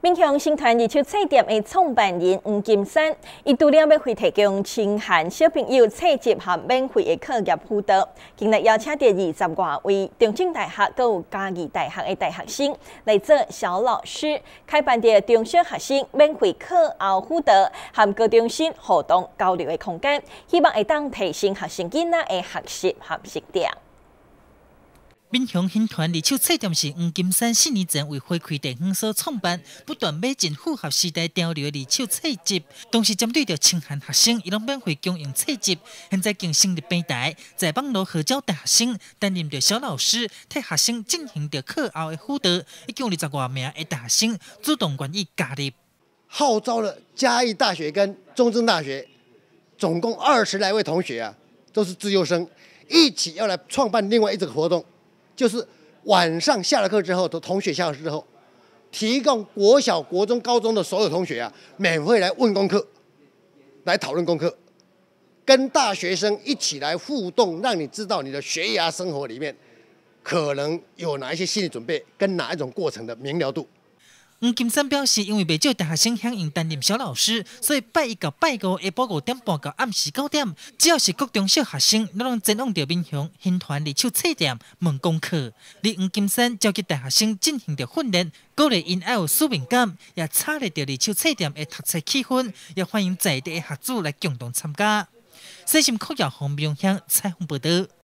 面向新团二手册店的创办人黄金山，伊除了会提供亲含小朋友册籍和免费的课业辅导，今日邀请第二十多位中庆大学、各有嘉义大学的大学生来做小老师，开办的中小学生免费课后辅导和高中生互动交流的空间，希望会当提升学生囡仔的学习学习点。闽雄新团二手车店是黄金山四年前为回馈地方所创办，不断买进符合时代潮流的二手车集，同时针对着青函学生，伊拢免费供应册集。现在更新的平台，在网络合教大学生担任着小老师，替学生进行着课后的辅导。一共二十多名的大生主动愿意加入。号召了嘉义大学跟中正大学，总共二十来位同学啊，都是自由生，一起要来创办另外一种活动。就是晚上下了课之后，同同学下了之后，提供国小、国中、高中的所有同学啊，免费来问功课，来讨论功课，跟大学生一起来互动，让你知道你的学业生活里面可能有哪一些心理准备，跟哪一种过程的明了度。黄金山表示，因为未少大学生响应担任小老师，所以八一到八五，下晡五点半到暗时九点，只要是各中小学生，拢让前往调兵雄行团二手册店问功课。而黄金山召集大学生进行着训练，鼓励因爱有使命感，也差劣着二手册店的读册气氛，也欢迎在地的学子来共同参加。细心考业洪兵雄采访报道。